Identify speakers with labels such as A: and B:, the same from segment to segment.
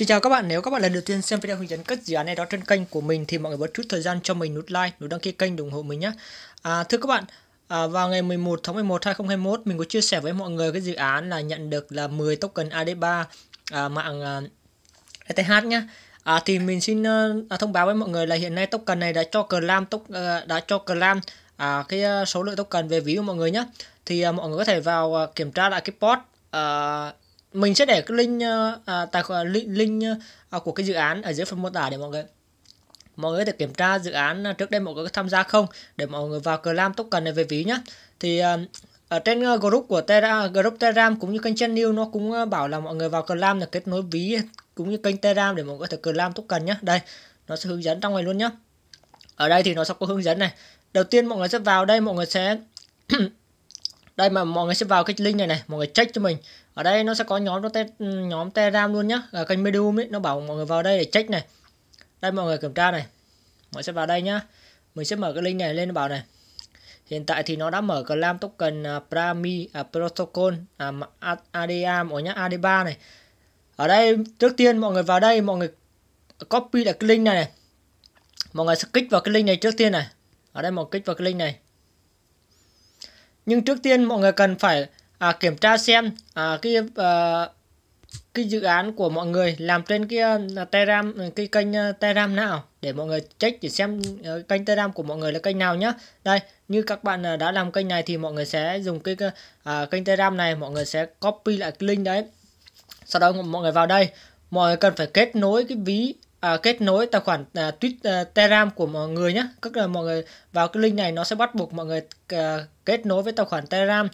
A: Xin chào các bạn, nếu các bạn lần đầu tiên xem video hướng dẫn cất dự án này đó trên kênh của mình thì mọi người bớt chút thời gian cho mình nút like, nút đăng ký kênh ủng hộ mình nhé. À, thưa các bạn, à, vào ngày 11 tháng 11 2021 mình có chia sẻ với mọi người cái dự án là nhận được là 10 token AD3 à, mạng à, ETH nhé. À, thì mình xin ờ, à, thông báo với mọi người là hiện nay token này đã cho Clam tốc à, ờ, đã cho Clam à, cái ờ, số lượng token về ví của mọi người nhé. Thì à, mọi người có thể vào à, kiểm tra lại cái post à, mình sẽ để cái link ờ, à, tài khoản link, link à, của cái dự án ở dưới phần mô tả để mọi người mọi người có thể kiểm tra dự án ờ, trước đây mọi người có tham gia không để mọi người vào cờ lam token này về ví nhá thì à, ở trên group của Terra, group Telegram cũng như kênh channel nó cũng bảo là mọi người vào cờ lam là kết nối ví cũng như kênh Telegram để mọi người có thể Clam token nhá đây nó sẽ hướng dẫn trong này luôn nhá ở đây thì nó sẽ có hướng dẫn này đầu tiên mọi người sẽ vào đây mọi người sẽ đây mà mọi người sẽ vào cái link này này mọi người check cho mình ở đây nó sẽ có nhóm nó te, nhóm telegram luôn nhá là kênh medium ấy nó bảo mọi người vào đây để check này đây mọi người kiểm tra này mọi người sẽ vào đây nhá mình sẽ mở cái link này lên nó bảo này hiện tại thì nó đã mở cái lam token uh, prami uh, protocol uh, ada mọi nhá ad 3 này ở đây trước tiên mọi người vào đây mọi người copy được cái link này, này mọi người sẽ kích vào cái link này trước tiên này ở đây mọi người kích vào cái link này nhưng trước tiên mọi người cần phải à, kiểm tra xem à, cái à, cái dự án của mọi người làm trên cái uh, Telegram cái kênh uh, Telegram nào để mọi người check để xem uh, kênh Telegram của mọi người là kênh nào nhá Đây, như các bạn uh, đã làm kênh này thì mọi người sẽ dùng cái uh, kênh Telegram này, mọi người sẽ copy lại cái link đấy. Sau đó mọi người vào đây, mọi người cần phải kết nối cái ví à, kết nối tài khoản à, tweet uh, à, Telegram của mọi người nhé. Các là mọi người vào cái link này nó sẽ bắt buộc mọi người uh, kết nối với tài khoản Telegram.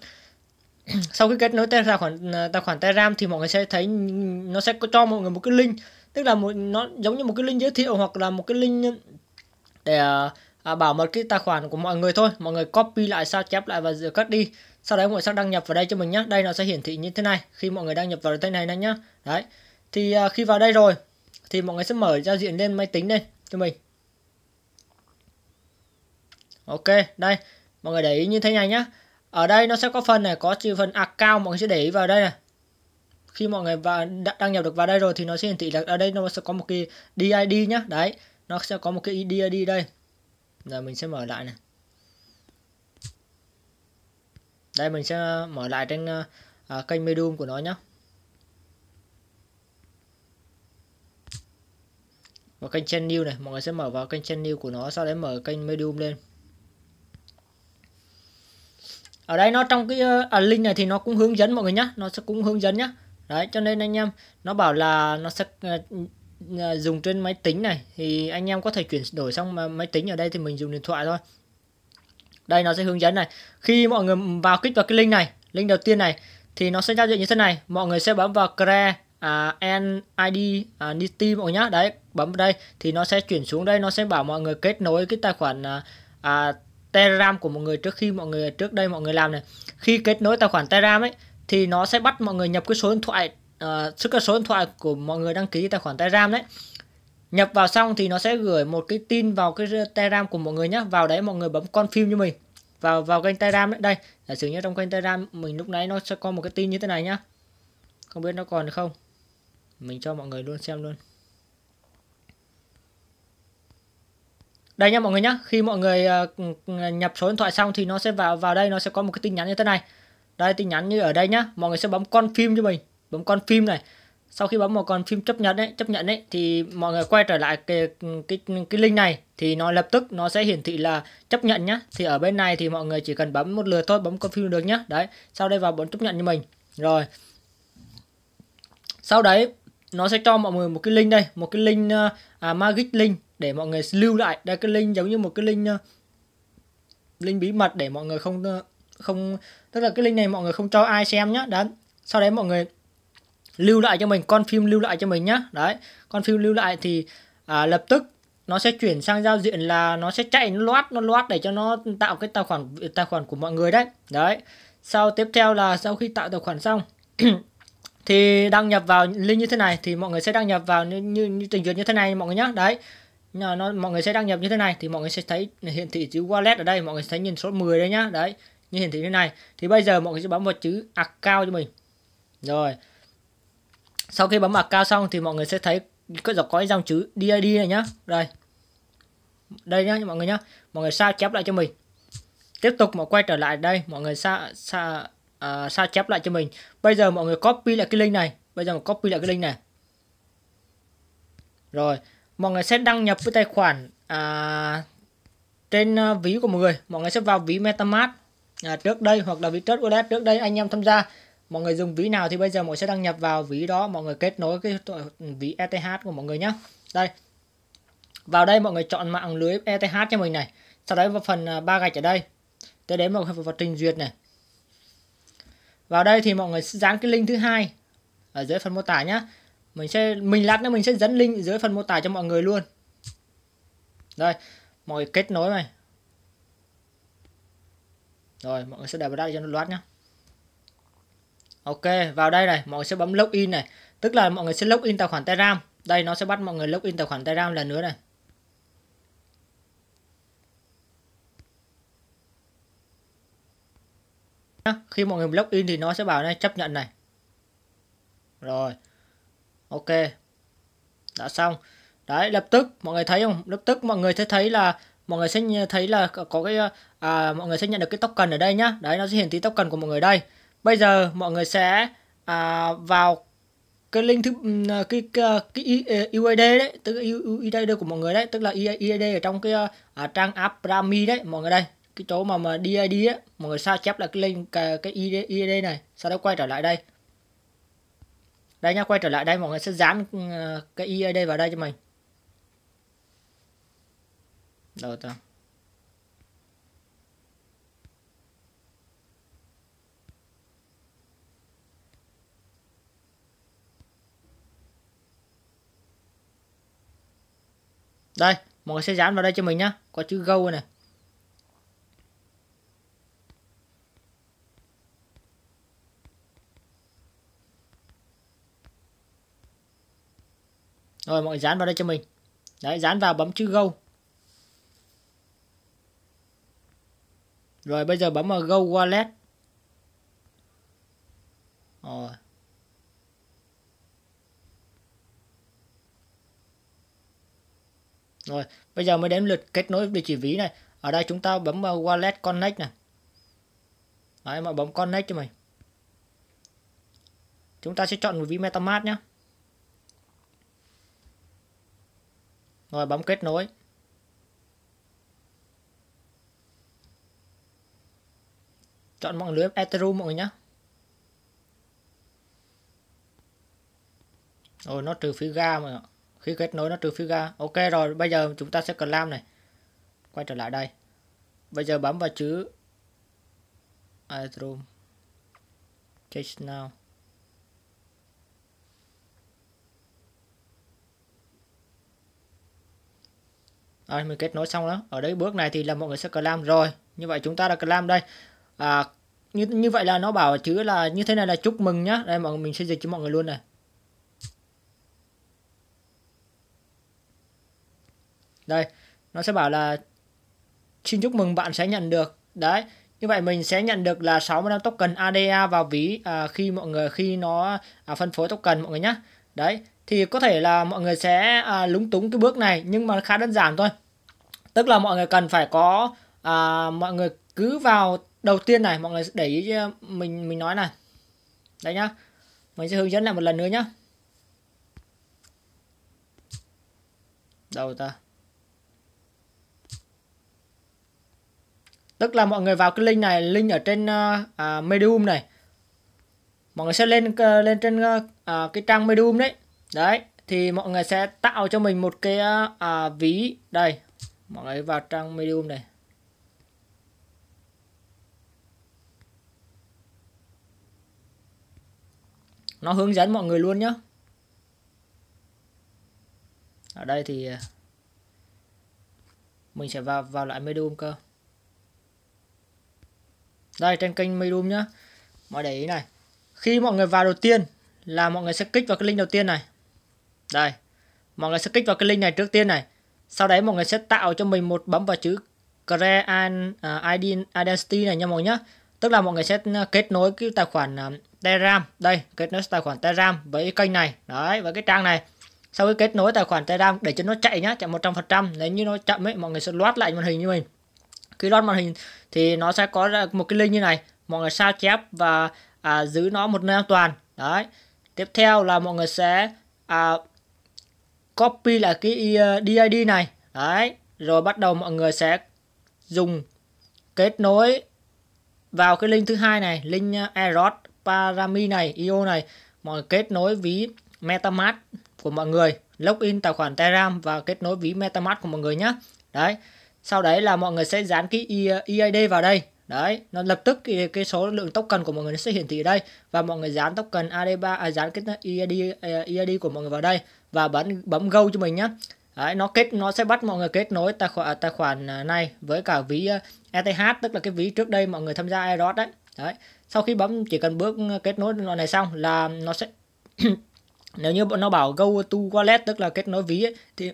A: Sau khi kết nối tài khoản uh, tài khoản Telegram thì mọi người sẽ thấy nó sẽ cho mọi người một cái link, tức là một nó giống như một cái link giới thiệu hoặc là một cái link để uh, à, bảo mật cái tài khoản của mọi người thôi mọi người copy lại sao chép lại và rửa cắt đi sau đấy mọi người sẽ đăng nhập vào đây cho mình nhé đây nó sẽ hiển thị như thế này khi mọi người đăng nhập vào thế này này nhá đấy thì à, khi vào đây rồi thì mọi người sẽ mở giao diện lên máy tính lên cho mình ok đây mọi người để ý như thế này nhá ở đây nó sẽ có phần này có chữ phần account mọi người sẽ để ý vào đây này khi mọi người vào đăng nhập được vào đây rồi thì nó sẽ hiển thị là ở đây nó sẽ có một cái DID nhá đấy nó sẽ có một cái DID đây giờ mình sẽ mở lại này đây mình sẽ ờ, mở lại trên uh, kênh Medium của nó nhé vào kênh channel này mọi người sẽ mở vào kênh channel của nó sau đấy mở kênh medium lên ở đây nó trong cái ờ, à, link này thì nó cũng hướng dẫn mọi người nhé nó sẽ cũng hướng dẫn nhá đấy cho nên anh em nó bảo là nó sẽ uh, dùng trên máy tính này thì anh em có thể chuyển đổi sang máy tính ở đây thì mình dùng điện thoại thôi đây nó sẽ hướng dẫn này khi mọi người vào kích vào cái link này link đầu tiên này thì nó sẽ giao diện như thế này mọi người sẽ bấm vào create uh, à, and id à, uh, nifty mọi người nhá đấy bấm đây thì nó sẽ chuyển xuống đây nó sẽ bảo mọi người kết nối cái tài khoản à, à, Telegram của mọi người trước khi mọi người trước đây mọi người làm này khi kết nối tài khoản Telegram ấy thì nó sẽ bắt mọi người nhập cái số điện thoại à, sức cái số điện thoại của mọi người đăng ký tài khoản Telegram đấy nhập vào xong thì nó sẽ gửi một cái tin vào cái Telegram của mọi người nhé vào đấy mọi người bấm confirm cho mình vào vào kênh Telegram đấy đây giả sử như trong kênh Telegram mình lúc nãy nó sẽ có một cái tin như thế này nhá không biết nó còn được không mình cho mọi người luôn xem luôn đây nha mọi người nhá khi mọi người ờ, ừ, ừ, nhập số điện thoại xong thì nó sẽ vào vào đây nó sẽ có một cái tin nhắn như thế này đây tin nhắn như ở đây nhá mọi người sẽ bấm con phim cho mình bấm con phim này sau khi bấm vào con phim chấp nhận đấy chấp nhận đấy thì mọi người quay trở lại cái ừ, cái cái link này thì nó lập tức nó sẽ hiển thị là chấp nhận nhá thì ở bên này thì mọi người chỉ cần bấm một lượt thôi bấm con phim được nhá đấy sau đây vào bấm chấp nhận như mình rồi sau đấy nó sẽ cho mọi người một cái link đây một cái link ờ, à, magic link để mọi người lưu lại đây cái link giống như một cái link ờ, link bí mật để mọi người không ờ, không tức là cái link này mọi người không cho ai xem nhá đó sau đấy mọi người lưu lại cho mình con phim lưu lại cho mình nhá đấy con phim lưu lại thì à, lập tức nó sẽ chuyển sang giao diện là nó sẽ chạy nó loát nó loát để cho nó tạo cái tài khoản tài khoản của mọi người đấy đấy sau tiếp theo là sau khi tạo tài khoản xong thì đăng nhập vào link như thế này thì mọi người sẽ đăng nhập vào như, như, như trình duyệt như thế này mọi người nhá đấy nó, nó mọi người sẽ đăng nhập như thế này thì mọi người sẽ thấy hiện thị chữ wallet ở đây mọi người sẽ thấy nhìn số 10 đấy nhá đấy như hiển thị như này thì bây giờ mọi người sẽ bấm vào chữ account cho mình rồi sau khi bấm account xong thì mọi người sẽ thấy có dọc có dòng chữ DID này nhá đây đây nhá mọi người nhá mọi người sao chép lại cho mình tiếp tục mọi quay trở lại đây mọi người sao sao uh, à, sao chép lại cho mình bây giờ mọi người copy lại cái link này bây giờ mình copy lại cái link này rồi mọi người sẽ đăng nhập với tài khoản à, trên à, ví của mọi người mọi người sẽ vào ví metamask à, trước đây hoặc là ví trust wallet trước đây anh em tham gia mọi người dùng ví nào thì bây giờ mọi người sẽ đăng nhập vào ví đó mọi người kết nối cái ví ETH của mọi người nhé đây vào đây mọi người chọn mạng lưới ETH cho mình này sau đấy vào phần à, ba gạch ở đây tới đến mọi người vào trình duyệt này vào đây thì mọi người sẽ dán cái link thứ hai ở dưới phần mô tả nhé mình sẽ mình lát nữa mình sẽ dẫn link dưới phần mô tả cho mọi người luôn đây mọi người kết nối này rồi mọi người sẽ để vào đây cho nó loát nhá ok vào đây này mọi người sẽ bấm login này tức là mọi người sẽ login tài khoản telegram đây nó sẽ bắt mọi người login tài khoản telegram lần nữa này khi mọi người login thì nó sẽ bảo này chấp nhận này rồi ok đã xong đấy lập tức mọi người thấy không lập tức mọi người sẽ thấy là mọi người sẽ thấy là có cái à, mọi người sẽ nhận được cái token ở đây nhá đấy nó sẽ hiển thị token của mọi người đây bây giờ mọi người sẽ à, vào cái link thứ à, cái cái, cái à, UID đấy tức là UID của mọi người đấy tức là UID ở trong cái à, trang app Rami đấy mọi người đây cái chỗ mà mà DID ấy mọi người sao chép là cái link cái, cái ID, ID này sau đó quay trở lại đây đây nhá, quay trở lại đây mọi người sẽ dán ừ, cái i ở đây vào đây cho mình. Đâu ta? Đây, mọi người sẽ dán vào đây cho mình nhá. Có chữ go này. rồi mọi người dán vào đây cho mình đấy dán vào bấm chữ go rồi bây giờ bấm vào go wallet rồi Rồi, bây giờ mới đến lượt kết nối địa chỉ ví này. Ở đây chúng ta bấm vào Wallet Connect này. Đấy, mà bấm Connect cho mình. Chúng ta sẽ chọn một ví MetaMask nhé. Rồi bấm kết nối. Chọn mạng lưới Ethereum mọi người nhé. Rồi nó trừ phí ga mọi người Khi kết nối nó trừ phí ga. Ok rồi, bây giờ chúng ta sẽ cần làm này. Quay trở lại đây. Bây giờ bấm vào chữ Ethereum. Cache now. Rồi mình kết nối xong đó. Ở đây bước này thì là mọi người sẽ clam rồi. Như vậy chúng ta đã clam đây. À, như như vậy là nó bảo chữ là như thế này là chúc mừng nhá. Đây mọi người mình sẽ dịch cho mọi người luôn này. Đây, nó sẽ bảo là xin chúc mừng bạn sẽ nhận được. Đấy, như vậy mình sẽ nhận được là 65 token ADA vào ví à, khi mọi người khi nó à, phân phối token mọi người nhá đấy thì có thể là mọi người sẽ à, lúng túng cái bước này nhưng mà khá đơn giản thôi tức là mọi người cần phải có à, mọi người cứ vào đầu tiên này mọi người để ý à, mình mình nói này đấy nhá mình sẽ hướng dẫn lại một lần nữa nhá đầu ta tức là mọi người vào cái link này link ở trên à, à medium này mọi người sẽ lên lên trên à, à, cái trang medium đấy đấy thì mọi người sẽ tạo cho mình một cái ờ, à, ví đây mọi người vào trang medium này nó hướng dẫn mọi người luôn nhé ở đây thì ờ, mình sẽ vào vào lại medium cơ đây trên kênh medium nhá mọi để ý này khi mọi người vào đầu tiên là mọi người sẽ kích vào cái link đầu tiên này đây, mọi người sẽ kích vào cái link này trước tiên này. Sau đấy mọi người sẽ tạo cho mình một bấm vào chữ Create an à, Identity này nha mọi người nhé. Tức là mọi người sẽ à, kết nối cái tài khoản à, Telegram. Đây, kết nối tài khoản Telegram với kênh này. Đấy, với cái trang này. Sau khi kết nối tài khoản Telegram để cho nó chạy nhá, chạy 100%. Nếu như nó chậm ấy, mọi người sẽ loát lại màn hình như mình. Khi loát màn hình thì nó sẽ có một cái link như này. Mọi người sao chép và à, giữ nó một nơi an toàn. Đấy. Tiếp theo là mọi người sẽ à, copy lại cái DID ờ, này đấy rồi bắt đầu mọi người sẽ dùng kết nối vào cái link thứ hai này link ờ, Eros Parami này IO này mọi người kết nối ví MetaMask của mọi người login tài khoản Telegram và kết nối ví MetaMask của mọi người nhé đấy sau đấy là mọi người sẽ dán cái ờ, EID vào đây đấy nó lập tức cái, cái số lượng token của mọi người sẽ hiển thị ở đây và mọi người dán token AD3 à, dán cái EID EID của mọi người vào đây và bấm bấm go cho mình nhé Đấy, nó kết nó sẽ bắt mọi người kết nối tài khoản à, tài khoản à, này với cả ví à, ETH tức là cái ví trước đây mọi người tham gia Eros đấy. Đấy. Sau khi bấm chỉ cần bước kết nối loại này xong là nó sẽ nếu như nó bảo go to wallet tức là kết nối ví ấy, thì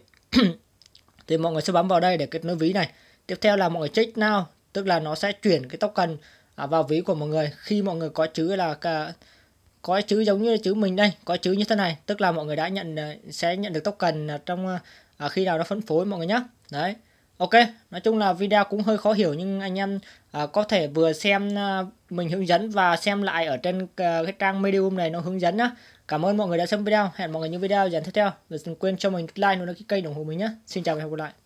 A: thì mọi người sẽ bấm vào đây để kết nối ví này. Tiếp theo là mọi người check now tức là nó sẽ chuyển cái token vào ví của mọi người khi mọi người có chữ là có chữ giống như chữ mình đây có chữ như thế này tức là mọi người đã nhận ờ, sẽ nhận được token ờ, trong ờ, à, khi nào nó phân phối mọi người nhé đấy ok nói chung là video cũng hơi khó hiểu nhưng anh em à, có thể vừa xem à, mình hướng dẫn và xem lại ở trên à, cái trang medium này nó hướng dẫn nhá cảm ơn mọi người đã xem video hẹn mọi người những video dẫn tiếp theo đừng quên cho mình like đăng ký kênh ủng hộ mình nhé xin chào và hẹn gặp lại